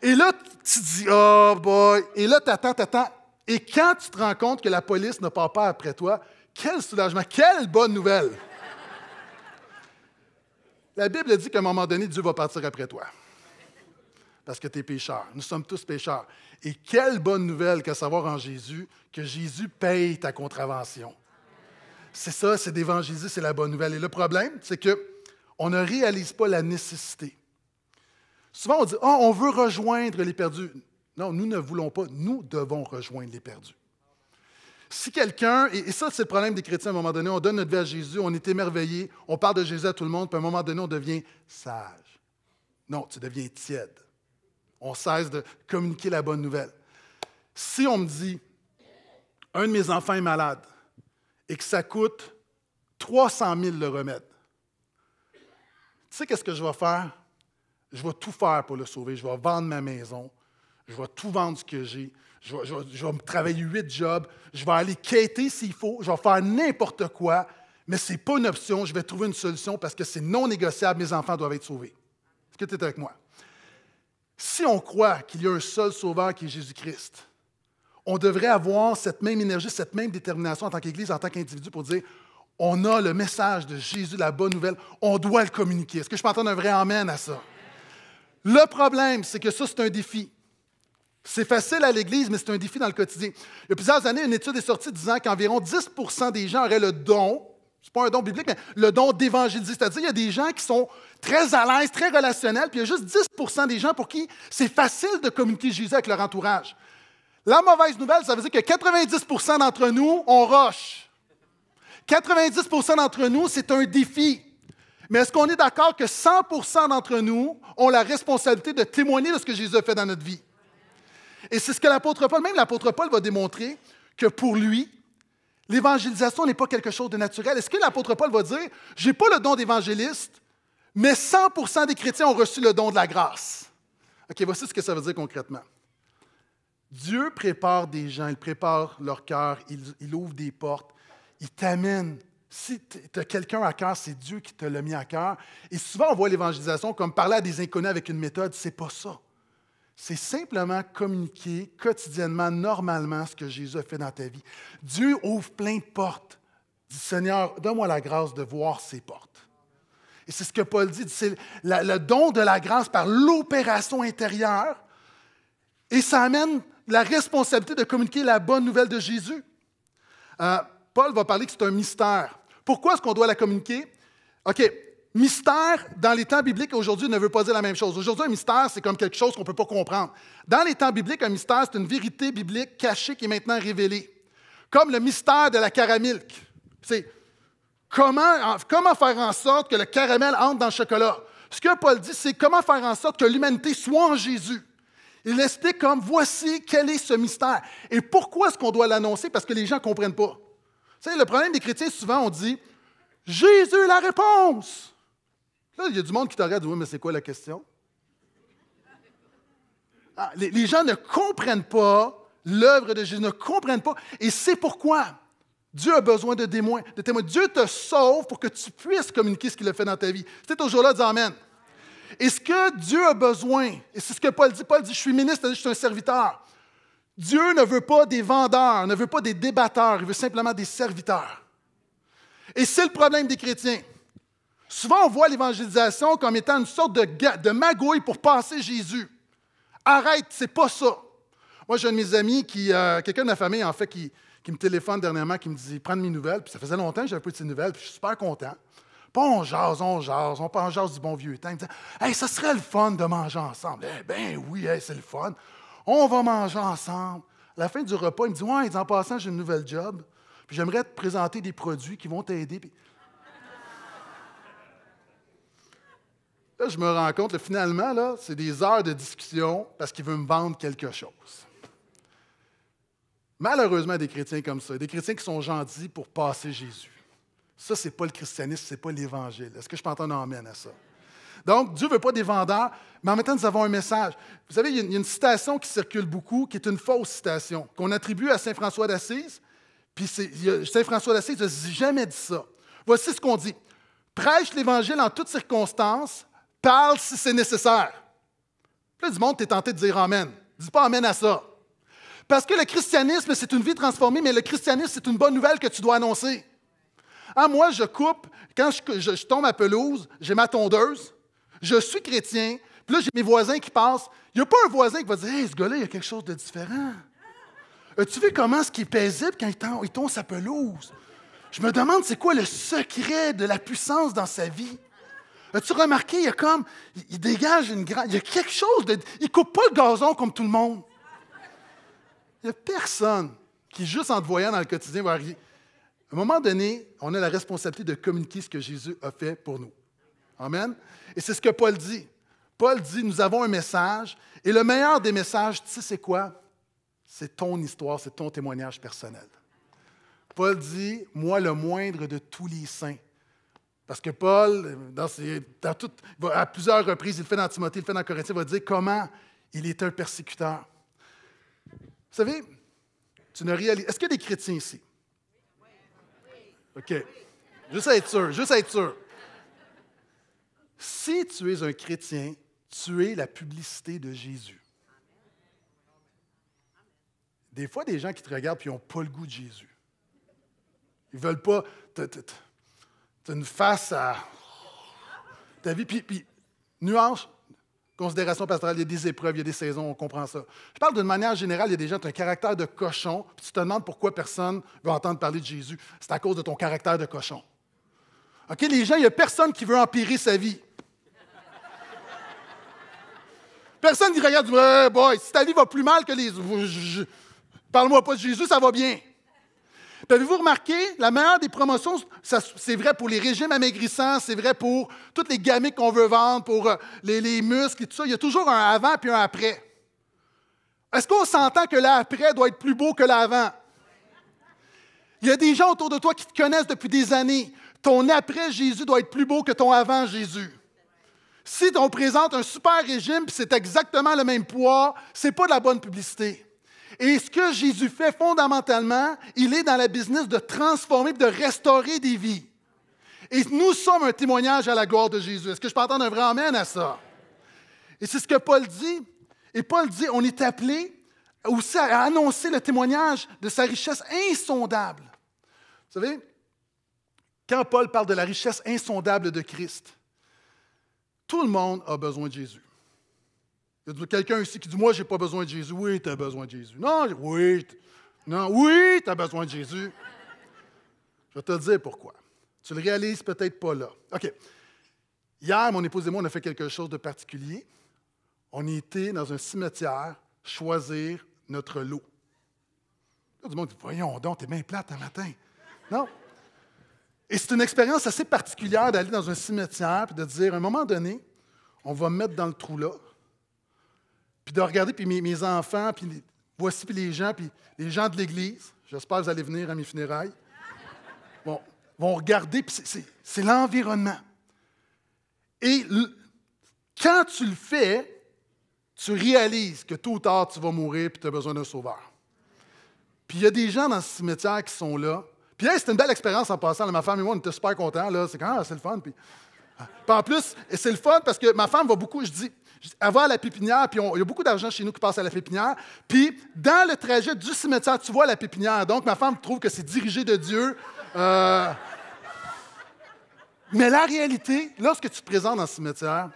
Et là, tu dis, oh boy! Et là, tu attends, tu attends. Et quand tu te rends compte que la police ne part pas après toi, quel soulagement, quelle bonne nouvelle! La Bible dit qu'à un moment donné, Dieu va partir après toi. Parce que tu es pécheur. Nous sommes tous pécheurs. Et quelle bonne nouvelle qu'à savoir en Jésus que Jésus paye ta contravention. C'est ça, c'est d'évangéliser, c'est la bonne nouvelle. Et le problème, c'est qu'on ne réalise pas la nécessité. Souvent, on dit, oh, on veut rejoindre les perdus. Non, nous ne voulons pas, nous devons rejoindre les perdus. Si quelqu'un, et ça c'est le problème des chrétiens à un moment donné, on donne notre vie à Jésus, on est émerveillé, on parle de Jésus à tout le monde, puis à un moment donné on devient sage. Non, tu deviens tiède. On cesse de communiquer la bonne nouvelle. Si on me dit, un de mes enfants est malade et que ça coûte 300 000 le remède, tu sais qu'est-ce que je vais faire? Je vais tout faire pour le sauver. Je vais vendre ma maison. Je vais tout vendre ce que j'ai. Je, vais travailler huit jobs. Je vais aller quêter s'il faut. Je vais faire n'importe quoi. Mais ce n'est pas une option. Je vais trouver une solution parce que c'est non négociable. Mes enfants doivent être sauvés. Est-ce que tu es avec moi? Si on croit qu'il y a un seul sauveur qui est Jésus-Christ, on devrait avoir cette même énergie, cette même détermination en tant qu'Église, en tant qu'individu pour dire on a le message de Jésus, la bonne nouvelle, on doit le communiquer. Est-ce que je peux entendre un vrai amène » à ça? Le problème, c'est que ça, c'est un défi. C'est facile à l'Église, mais c'est un défi dans le quotidien. Il y a plusieurs années, une étude est sortie disant qu'environ 10 des gens auraient le don, c'est pas un don biblique, mais le don d'évangéliser. C'est-à-dire, il y a des gens qui sont très à l'aise, très relationnels, puis il y a juste 10 des gens pour qui c'est facile de communiquer Jésus avec leur entourage. La mauvaise nouvelle, ça veut dire que 90 d'entre nous, on roche. 90 d'entre nous, c'est un défi. Mais est-ce qu'on est d'accord que 100 d'entre nous ont la responsabilité de témoigner de ce que Jésus a fait dans notre vie? Et c'est ce que l'apôtre Paul, même l'apôtre Paul va démontrer que pour lui, l'évangélisation n'est pas quelque chose de naturel. Est-ce que l'apôtre Paul va dire, j'ai pas le don d'évangéliste, mais 100% des chrétiens ont reçu le don de la grâce. OK, voici ce que ça veut dire concrètement. Dieu prépare des gens, il prépare leur cœur, il, ouvre des portes, il t'amène. Si tu as quelqu'un à cœur, c'est Dieu qui te l'a mis à cœur. Et souvent, on voit l'évangélisation comme parler à des inconnus avec une méthode. C'est pas ça c'est simplement communiquer quotidiennement, normalement, ce que Jésus a fait dans ta vie. Dieu ouvre plein de portes. Dit Seigneur, donne-moi la grâce de voir ces portes. Et c'est ce que Paul dit, c'est le don de la grâce par l'opération intérieure. Et ça amène la responsabilité de communiquer la bonne nouvelle de Jésus. Euh, Paul va parler que c'est un mystère. Pourquoi est-ce qu'on doit la communiquer? OK, Mystère dans les temps bibliques aujourd'hui ne veut pas dire la même chose. Aujourd'hui, un mystère, c'est comme quelque chose qu'on ne peut pas comprendre. Dans les temps bibliques, un mystère, c'est une vérité biblique cachée qui est maintenant révélée. Comme le mystère de la caramilk. C'est comment, faire en sorte que le caramel entre dans le chocolat. Ce que Paul dit, c'est comment faire en sorte que l'humanité soit en Jésus. Il explique comme voici quel est ce mystère et pourquoi est-ce qu'on doit l'annoncer parce que les gens ne comprennent pas. C'est le problème des chrétiens, souvent, on dit Jésus la réponse il y a du monde qui t'aurait dit Oui, mais c'est quoi la question ah, les, gens ne comprennent pas l'œuvre de Jésus, ne comprennent pas. Et c'est pourquoi Dieu a besoin de témoins, Dieu te sauve pour que tu puisses communiquer ce qu'il a fait dans ta vie. C'est toujours là, dis Amen. Et ce que Dieu a besoin, et c'est ce que Paul dit, Paul dit, je suis ministre, je suis un serviteur. Dieu ne veut pas des vendeurs, ne veut pas des débatteurs, il veut simplement des serviteurs. Et c'est le problème des chrétiens. Souvent, on voit l'évangélisation comme étant une sorte de, magouille pour passer Jésus. Arrête, c'est pas ça. Moi, j'ai un de mes amis, qui, euh, quelqu'un de ma famille, en fait, qui, me téléphone dernièrement, qui me dit Prends mes nouvelles. Puis ça faisait longtemps que j'avais pas de ses nouvelles, puis je suis super content. Puis on jase, on jase, on jase du bon vieux temps. Il me dit Hey, ça serait le fun de manger ensemble. Eh ben oui, c'est le fun. On va manger ensemble. À la fin du repas, il me dit Ouais, en passant, j'ai une nouvelle job, puis j'aimerais te présenter des produits qui vont t'aider. je me rends compte, que finalement, là, c'est des heures de discussion parce qu'il veut me vendre quelque chose. Malheureusement, des chrétiens comme ça, des chrétiens qui sont gentils pour passer Jésus. Ça, ce n'est pas le christianisme, ce n'est pas l'Évangile. Est-ce que je peux entendre un amène à ça? Donc, Dieu ne veut pas des vendeurs, mais en même temps, nous avons un message. Vous savez, il y a une citation qui circule beaucoup, qui est une fausse citation, qu'on attribue à Saint François d'Assise. Puis Saint François d'Assise n'a jamais dit ça. Voici ce qu'on dit. Prêche l'Évangile en toutes circonstances, Parle si c'est nécessaire. plus du monde, tu tenté de dire Amen. Dis pas Amen à ça. Parce que le christianisme, c'est une vie transformée, mais le christianisme, c'est une bonne nouvelle que tu dois annoncer. Ah, moi, je coupe, quand je, tombe à pelouse, j'ai ma tondeuse, je suis chrétien, puis là, j'ai mes voisins qui passent. Il n'y a pas un voisin qui va dire Hey, ce gars-là, il y a quelque chose de différent. As-tu vu comment ce qui est paisible quand il, tombe, il tombe sa pelouse? Je me demande c'est quoi le secret de la puissance dans sa vie. As-tu remarqué, il y a comme, il dégage une grande, il y a quelque chose, de, il ne coupe pas le gazon comme tout le monde. Il n'y a personne qui, juste en te voyant dans le quotidien, va arriver. À un moment donné, on a la responsabilité de communiquer ce que Jésus a fait pour nous. Amen. Et c'est ce que Paul dit. Paul dit, nous avons un message, et le meilleur des messages, tu sais, c'est quoi? C'est ton histoire, c'est ton témoignage personnel. Paul dit, moi, le moindre de tous les saints, parce que Paul, à plusieurs reprises, il le fait dans Timothée, il le fait dans Corinthiens, il va dire comment il est un persécuteur. Vous savez, tu ne réalises. Est-ce qu'il y a des chrétiens ici? OK. Juste à être sûr, juste à être sûr. Si tu es un chrétien, tu es la publicité de Jésus. Des fois, des gens qui te regardent et n'ont pas le goût de Jésus. Ils ne veulent pas. C'est une face à ta vie. Puis, nuance, considération pastorale, il y a des épreuves, il y a des saisons, on comprend ça. Je parle d'une manière générale, il y a des gens qui ont un caractère de cochon, puis tu te demandes pourquoi personne veut entendre parler de Jésus. C'est à cause de ton caractère de cochon. OK, les gens, il n'y a personne qui veut empirer sa vie. Personne qui regarde, boy, si ta vie va plus mal que les. Parle-moi pas de Jésus, ça va bien. Avez-vous remarqué, la meilleure des promotions, c'est vrai pour les régimes amaigrissants, c'est vrai pour toutes les gamiques qu'on veut vendre, pour euh, les, muscles et tout ça. Il y a toujours un avant puis un après. Est-ce qu'on s'entend que l'après doit être plus beau que l'avant? Il y a des gens autour de toi qui te connaissent depuis des années. Ton après Jésus doit être plus beau que ton avant Jésus. Si on présente un super régime puis c'est exactement le même poids, c'est pas de la bonne publicité. Et ce que Jésus fait fondamentalement, il est dans la business de transformer, de restaurer des vies. Et nous sommes un témoignage à la gloire de Jésus. Est-ce que je peux entendre un vrai amen à ça? Et c'est ce que Paul dit. Et Paul dit, on est appelé aussi à annoncer le témoignage de sa richesse insondable. Vous savez, quand Paul parle de la richesse insondable de Christ, tout le monde a besoin de Jésus. Il y a quelqu'un ici qui dit Moi, j'ai pas besoin de Jésus. Oui, tu as besoin de Jésus. Non, oui. Non, oui, tu as besoin de Jésus. Je vais te dire pourquoi. Tu le réalises peut-être pas là. OK. Hier, mon épouse et moi, on a fait quelque chose de particulier. On était dans un cimetière choisir notre lot. Là, du monde dit Voyons donc, t'es bien plate un matin. Non. Et c'est une expérience assez particulière d'aller dans un cimetière et de dire à un moment donné, on va mettre dans le trou là, puis de regarder, puis mes, enfants, puis voici les gens, puis les gens de l'Église, j'espère que vous allez venir à mes funérailles, vont, vont regarder, puis c'est l'environnement. Et quand tu le fais, tu réalises que tôt ou tard, tu vas mourir, puis tu as besoin d'un sauveur. Puis il y a des gens dans ce cimetière qui sont là. Puis là, c'était une belle expérience en passant. ma femme et moi, on était super contents. C'est quand même c'est le fun. Puis... Ah. puis en plus, c'est le fun parce que ma femme va beaucoup, je dis, avoir la pépinière, puis il y a beaucoup d'argent chez nous qui passe à la pépinière. Puis dans le trajet du cimetière, tu vois la pépinière. Donc ma femme trouve que c'est dirigé de Dieu. Euh, mais la réalité, lorsque tu te présentes dans le cimetière,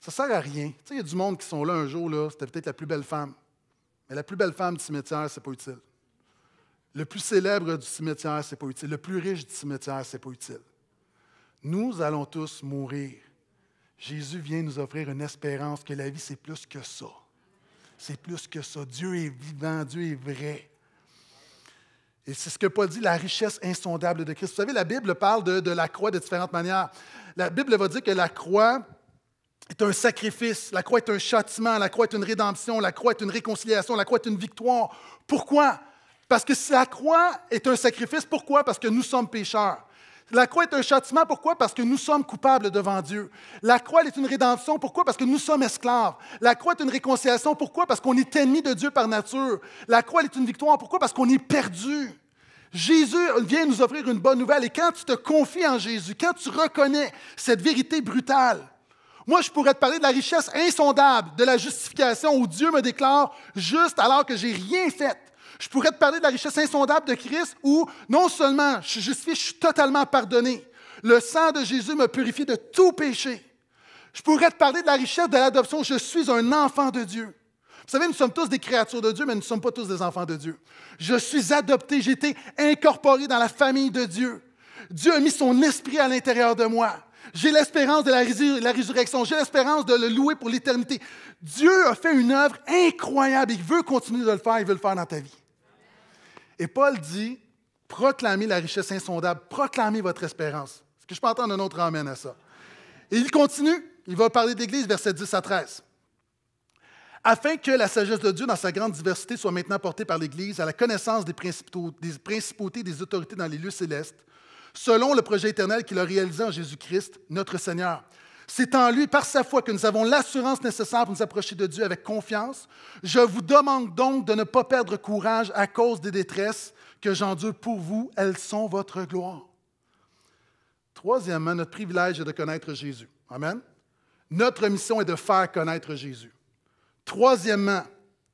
ça sert à rien. Tu sais, il y a du monde qui sont là un jour, là, c'était peut-être la plus belle femme. Mais la plus belle femme du cimetière, c'est pas utile. Le plus célèbre du cimetière, c'est pas utile. Le plus riche du cimetière, c'est pas utile. Nous allons tous mourir. Jésus vient nous offrir une espérance que la vie, c'est plus que ça. C'est plus que ça. Dieu est vivant, Dieu est vrai. Et c'est ce que Paul dit, la richesse insondable de Christ. Vous savez, la Bible parle de, la croix de différentes manières. La Bible va dire que la croix, est un sacrifice, la croix est un châtiment, la croix est une rédemption, la croix est une réconciliation, la croix est une victoire. Pourquoi? Parce que si la croix est un sacrifice, pourquoi? Parce que nous sommes pécheurs. La croix est un châtiment, pourquoi? Parce que nous sommes coupables devant Dieu. La croix est une rédemption, pourquoi? Parce que nous sommes esclaves. La croix est une réconciliation, pourquoi? Parce qu'on est ennemi de Dieu par nature. La croix est une victoire, pourquoi? Parce qu'on est perdu. Jésus vient nous offrir une bonne nouvelle et quand tu te confies en Jésus, quand tu reconnais cette vérité brutale, moi je pourrais te parler de la richesse insondable de la justification où Dieu me déclare juste alors que j'ai rien fait. Je pourrais te parler de la richesse insondable de Christ où non seulement je suis je suis totalement pardonné. Le sang de Jésus me purifie de tout péché. Je pourrais te parler de la richesse de l'adoption. Je suis un enfant de Dieu. Vous savez, nous sommes tous des créatures de Dieu, mais nous ne sommes pas tous des enfants de Dieu. Je suis adopté, j'ai été incorporé dans la famille de Dieu. Dieu a mis son esprit à l'intérieur de moi. J'ai l'espérance de la, résurrection. J'ai l'espérance de le louer pour l'éternité. Dieu a fait une œuvre incroyable. et Il veut continuer de le faire. Il veut le faire dans ta vie. Et Paul dit, proclamez la richesse insondable, proclamez votre espérance. Est-ce que je peux entendre un autre amène à ça? Et il continue, il va parler d'Église, verset 10 à 13. Afin que la sagesse de Dieu, dans sa grande diversité, soit maintenant portée par l'Église à la connaissance des, des principautés, des autorités dans les lieux célestes, selon le projet éternel qu'il a réalisé en Jésus-Christ, notre Seigneur. C'est en lui, par sa foi, que nous avons l'assurance nécessaire pour nous approcher de Dieu avec confiance. Je vous demande donc de ne pas perdre courage à cause des détresses que j'endure pour vous. Elles sont votre gloire. Troisièmement, notre privilège est de connaître Jésus. Amen. Notre mission est de faire connaître Jésus. Troisièmement,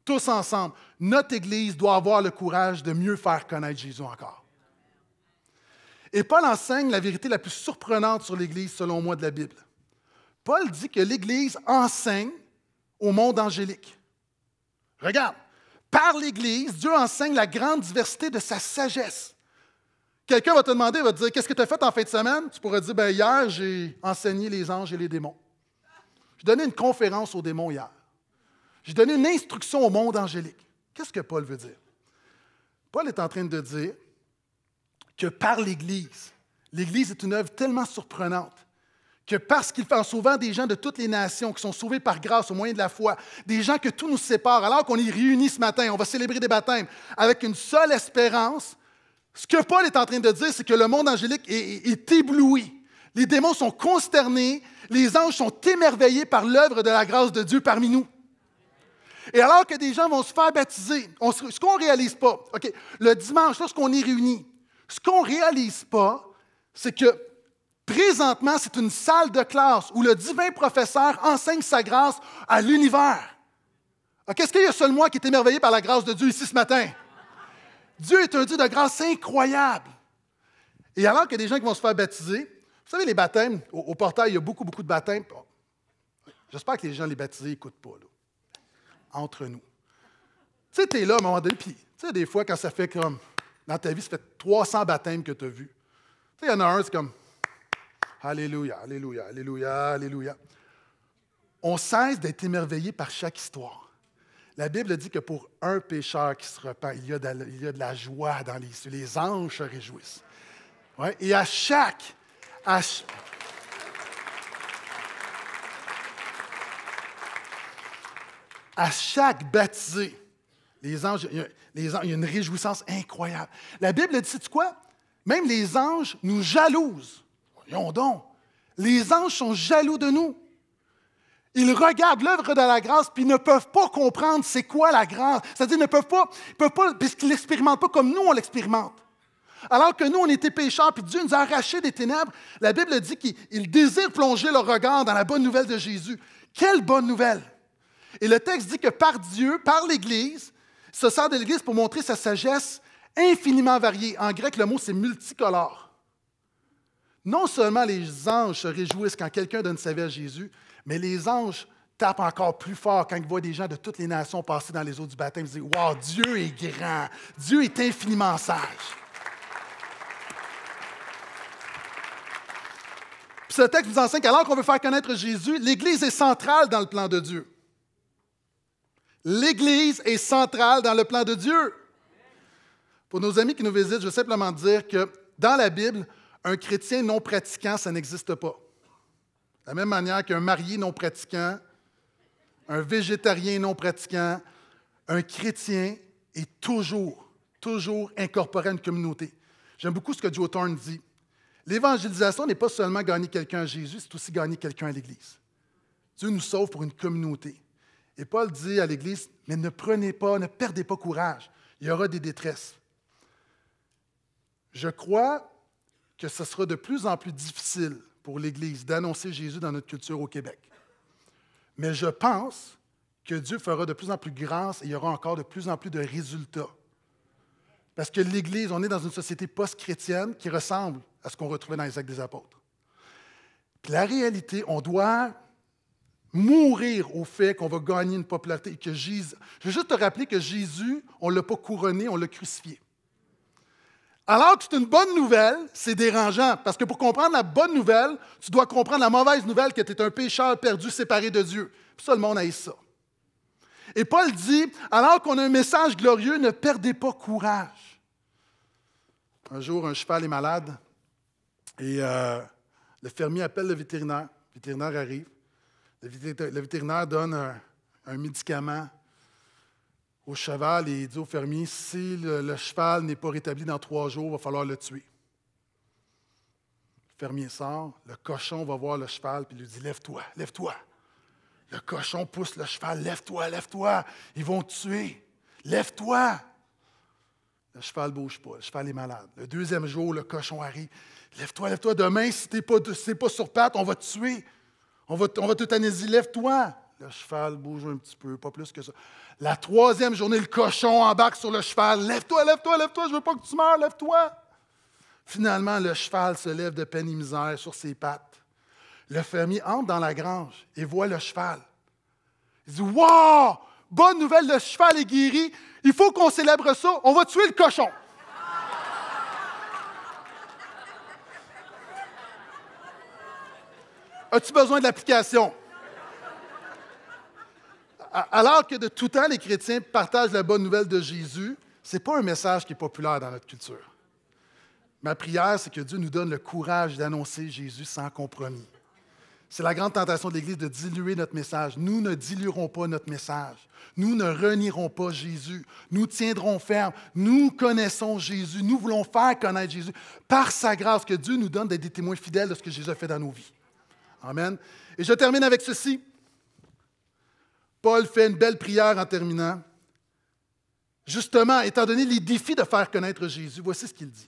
tous ensemble, notre Église doit avoir le courage de mieux faire connaître Jésus encore. Et Paul enseigne la vérité la plus surprenante sur l'Église, selon moi, de la Bible. Paul dit que l'Église enseigne au monde angélique. Regarde, par l'Église, Dieu enseigne la grande diversité de sa sagesse. Quelqu'un va te demander, va te dire, qu'est-ce que tu as fait en fin de semaine? Tu pourrais dire, bien hier, j'ai enseigné les anges et les démons. J'ai donné une conférence aux démons hier. J'ai donné une instruction au monde angélique. Qu'est-ce que Paul veut dire? Paul est en train de dire que par l'Église, l'Église est une œuvre tellement surprenante que parce qu'il fait en sauvant des gens de toutes les nations qui sont sauvés par grâce au moyen de la foi, des gens que tout nous sépare, alors qu'on est réunis ce matin, on va célébrer des baptêmes avec une seule espérance, ce que Paul est en train de dire, c'est que le monde angélique est, ébloui. Les démons sont consternés, les anges sont émerveillés par l'œuvre de la grâce de Dieu parmi nous. Et alors que des gens vont se faire baptiser, ce qu'on ne réalise pas, le dimanche, lorsqu'on est réunis, ce qu'on ne réalise pas, c'est que Présentement, c'est une salle de classe où le divin professeur enseigne sa grâce à l'univers. » ce qu'il y a seul moi qui est émerveillé par la grâce de Dieu ici ce matin? Dieu est un Dieu de grâce incroyable. Et alors qu'il y a des gens qui vont se faire baptiser, vous savez, les baptêmes, au, portail, il y a beaucoup, beaucoup de baptêmes. J'espère que les gens les baptisés n'écoutent pas, là. Entre nous. Tu sais, es là à un moment donné, puis, tu sais, des fois, quand ça fait comme, dans ta vie, ça fait 300 baptêmes que tu as vus. Tu sais, il y en a un, c'est comme, Alléluia, Alléluia, Alléluia, Alléluia. On cesse d'être émerveillé par chaque histoire. La Bible dit que pour un pécheur qui se repent, il y a de, la joie dans les Les anges se réjouissent. et à chaque, à chaque baptisé, les anges, il y, a, une réjouissance incroyable. La Bible dit, tu quoi? Même les anges nous jalousent donc, les anges sont jaloux de nous. Ils regardent l'œuvre de la grâce, puis ne peuvent pas comprendre c'est quoi la grâce. C'est-à-dire, ne peuvent pas, peuvent pas, puisqu'ils ne l'expérimentent pas comme nous, on l'expérimente. Alors que nous, on était pécheurs, puis Dieu nous a arrachés des ténèbres, la Bible dit qu'ils désirent plonger leur regard dans la bonne nouvelle de Jésus. Quelle bonne nouvelle! Et le texte dit que par Dieu, par l'Église, se sert de l'Église pour montrer sa sagesse infiniment variée. En grec, le mot, c'est multicolore non seulement les anges se réjouissent quand quelqu'un donne sa vie à Jésus, mais les anges tapent encore plus fort quand ils voient des gens de toutes les nations passer dans les eaux du baptême. Ils disent Wow, Dieu est grand, Dieu est infiniment sage. Puis ce texte nous enseigne qu'alors qu'on veut faire connaître Jésus, l'Église est centrale dans le plan de Dieu. L'Église est centrale dans le plan de Dieu. Pour nos amis qui nous visitent, je veux simplement dire que dans la Bible, un chrétien non pratiquant, ça n'existe pas. De la même manière qu'un marié non pratiquant, un végétarien non pratiquant, un chrétien est toujours, toujours incorporé à une communauté. J'aime beaucoup ce que Joe Thorne dit. L'évangélisation n'est pas seulement gagner quelqu'un à Jésus, c'est aussi gagner quelqu'un à l'Église. Dieu nous sauve pour une communauté. Et Paul dit à l'Église, mais ne prenez pas, ne perdez pas courage, il y aura des détresses. Je crois que ce sera de plus en plus difficile pour l'Église d'annoncer Jésus dans notre culture au Québec. Mais je pense que Dieu fera de plus en plus grâce et il y aura encore de plus en plus de résultats. Parce que l'Église, on est dans une société post-chrétienne qui ressemble à ce qu'on retrouvait dans les actes des apôtres. Puis la réalité, on doit mourir au fait qu'on va gagner une popularité. Que Jésus... Je veux juste te rappeler que Jésus, on ne l'a pas couronné, on l'a crucifié. Alors que c'est une bonne nouvelle, c'est dérangeant. Parce que pour comprendre la bonne nouvelle, tu dois comprendre la mauvaise nouvelle que tu es un pécheur perdu, séparé de Dieu. Puis ça, le monde a ça. Et Paul dit Alors qu'on a un message glorieux, ne perdez pas courage. Un jour, un cheval est malade et euh, le fermier appelle le vétérinaire. Le vétérinaire arrive. Le vétérinaire donne un médicament au cheval et il dit au fermier, si le, cheval n'est pas rétabli dans trois jours, il va falloir le tuer. Le fermier sort, le cochon va voir le cheval puis lui dit, lève-toi, lève-toi. Le cochon pousse le cheval, lève-toi, lève-toi, ils vont te tuer, lève-toi. Le cheval ne bouge pas, le cheval est malade. Le deuxième jour, le cochon arrive, lève-toi, lève-toi, demain, si tu n'es pas, sur patte, on va te tuer, on va, te va lève-toi. Le cheval bouge un petit peu, pas plus que ça. La troisième journée, le cochon embarque sur le cheval. Lève-toi, lève-toi, lève-toi, je veux pas que tu meurs, lève-toi. Finalement, le cheval se lève de peine et misère sur ses pattes. Le fermier entre dans la grange et voit le cheval. Il dit Wow! Bonne nouvelle, le cheval est guéri. Il faut qu'on célèbre ça. On va tuer le cochon. As-tu besoin de l'application? Alors que de tout temps, les chrétiens partagent la bonne nouvelle de Jésus, ce n'est pas un message qui est populaire dans notre culture. Ma prière, c'est que Dieu nous donne le courage d'annoncer Jésus sans compromis. C'est la grande tentation de l'Église de diluer notre message. Nous ne diluerons pas notre message. Nous ne renierons pas Jésus. Nous tiendrons ferme. Nous connaissons Jésus. Nous voulons faire connaître Jésus par sa grâce que Dieu nous donne d'être des témoins fidèles de ce que Jésus a fait dans nos vies. Amen. Et je termine avec ceci. Paul fait une belle prière en terminant. Justement, étant donné les défis de faire connaître Jésus, voici ce qu'il dit.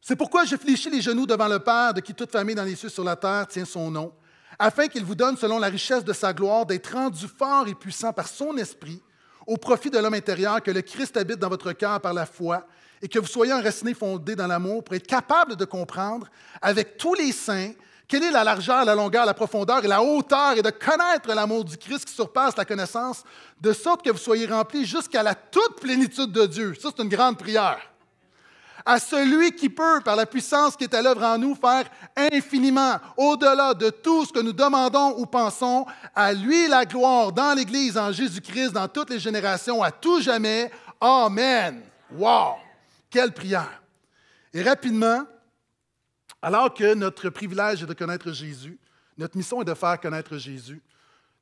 C'est pourquoi je fléchis les genoux devant le Père, de qui toute famille dans les cieux sur la terre tient son nom, afin qu'il vous donne, selon la richesse de sa gloire, d'être rendu fort et puissant par son esprit, au profit de l'homme intérieur, que le Christ habite dans votre cœur par la foi, et que vous soyez enracinés, fondés dans l'amour, pour être capable de comprendre, avec tous les saints, quelle est la largeur, la longueur, la profondeur et la hauteur et de connaître l'amour du Christ qui surpasse la connaissance, de sorte que vous soyez remplis jusqu'à la toute plénitude de Dieu. Ça, c'est une grande prière. À celui qui peut, par la puissance qui est à l'œuvre en nous, faire infiniment, au-delà de tout ce que nous demandons ou pensons, à lui la gloire dans l'Église, en Jésus-Christ, dans toutes les générations, à tout jamais. Amen. Wow! Quelle prière! Et rapidement, alors que notre privilège est de connaître Jésus, notre mission est de faire connaître Jésus,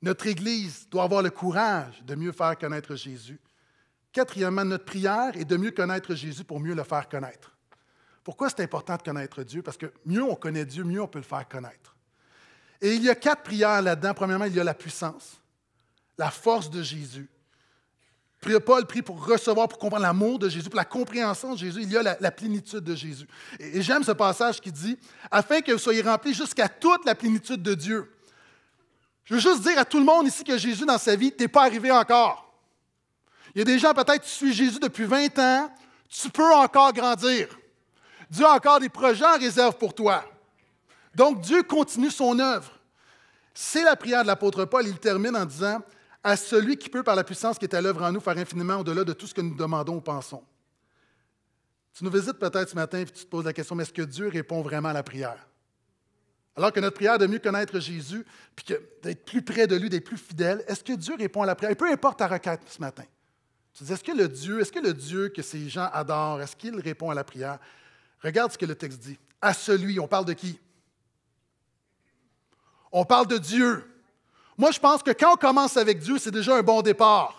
notre Église doit avoir le courage de mieux faire connaître Jésus. Quatrièmement, notre prière est de mieux connaître Jésus pour mieux le faire connaître. Pourquoi c'est important de connaître Dieu? Parce que mieux on connaît Dieu, mieux on peut le faire connaître. Et il y a quatre prières là-dedans. Premièrement, il y a la puissance, la force de Jésus, Paul prie pour recevoir, pour comprendre l'amour de Jésus, pour la compréhension de Jésus. Il y a la, plénitude de Jésus. Et, j'aime ce passage qui dit Afin que vous soyez remplis jusqu'à toute la plénitude de Dieu. Je veux juste dire à tout le monde ici que Jésus, dans sa vie, n'est pas arrivé encore. Il y a des gens, peut-être, tu suis Jésus depuis 20 ans, tu peux encore grandir. Dieu a encore des projets en réserve pour toi. Donc, Dieu continue son œuvre. C'est la prière de l'apôtre Paul. Il termine en disant à celui qui peut, par la puissance qui est à l'œuvre en nous, faire infiniment au-delà de tout ce que nous demandons ou pensons. Tu nous visites peut-être ce matin et tu te poses la question, mais est-ce que Dieu répond vraiment à la prière? Alors que notre prière de mieux connaître Jésus, puis d'être plus près de lui, d'être plus fidèle, est-ce que Dieu répond à la prière? Et peu importe ta requête ce matin. Tu dis, est-ce que le Dieu, est-ce que le Dieu que ces gens adorent, est-ce qu'il répond à la prière? Regarde ce que le texte dit. À celui, on parle de qui? On parle de Dieu. Moi, je pense que quand on commence avec Dieu, c'est déjà un bon départ.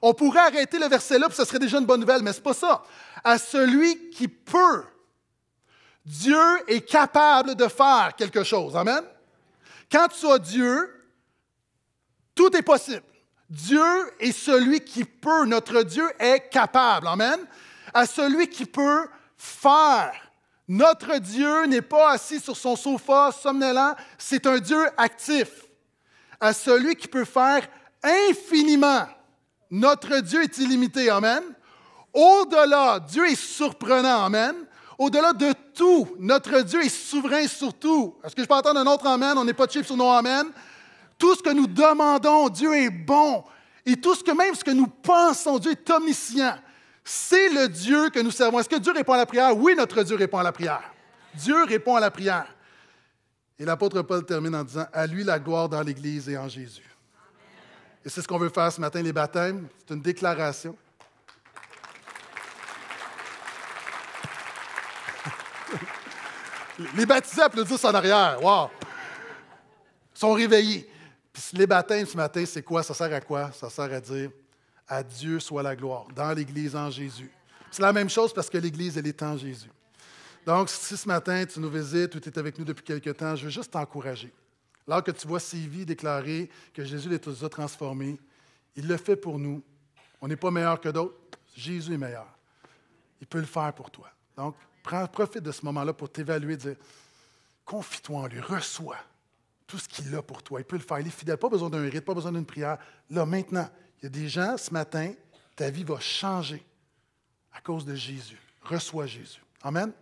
On pourrait arrêter le verset là, puis ce serait déjà une bonne nouvelle, mais ce n'est pas ça. À celui qui peut, Dieu est capable de faire quelque chose. Amen. Quand tu as Dieu, tout est possible. Dieu est celui qui peut. Notre Dieu est capable. Amen. À celui qui peut faire. Notre Dieu n'est pas assis sur son sofa somnolent. C'est un Dieu actif à celui qui peut faire infiniment. Notre Dieu est illimité, Amen. Au-delà, Dieu est surprenant, Amen. Au-delà de tout, notre Dieu est souverain sur tout. Est-ce que je peux entendre un autre Amen? On n'est pas cheap sur nos Amen. Tout ce que nous demandons, Dieu est bon. Et tout ce que même ce que nous pensons, Dieu est omniscient. C'est le Dieu que nous servons. Est-ce que Dieu répond à la prière? Oui, notre Dieu répond à la prière. Dieu répond à la prière. Et l'apôtre Paul termine en disant, à lui la gloire dans l'Église et en Jésus. Et c'est ce qu'on veut faire ce matin, les baptêmes. C'est une déclaration. (laughs) Les baptisés applaudissent en arrière. Wow! sont réveillés. Puis les baptêmes ce matin, c'est quoi? Ça sert à quoi? Ça sert à dire à Dieu soit la gloire dans l'Église en Jésus. C'est la même chose parce que l'Église, elle est en Jésus. Donc, si ce matin, tu nous visites ou tu es avec nous depuis quelque temps, je veux juste t'encourager. Lorsque tu vois Sylvie déclarer que Jésus les a transformés, il le fait pour nous. On n'est pas meilleur que d'autres. Jésus est meilleur. Il peut le faire pour toi. Donc, prends, profite de ce moment-là pour t'évaluer, dire confie-toi en lui, reçois tout ce qu'il a pour toi. Il peut le faire. Il est fidèle. Pas besoin d'un rite, pas besoin d'une prière. Là, maintenant, il y a des gens, ce matin, ta vie va changer à cause de Jésus. Reçois Jésus. Amen.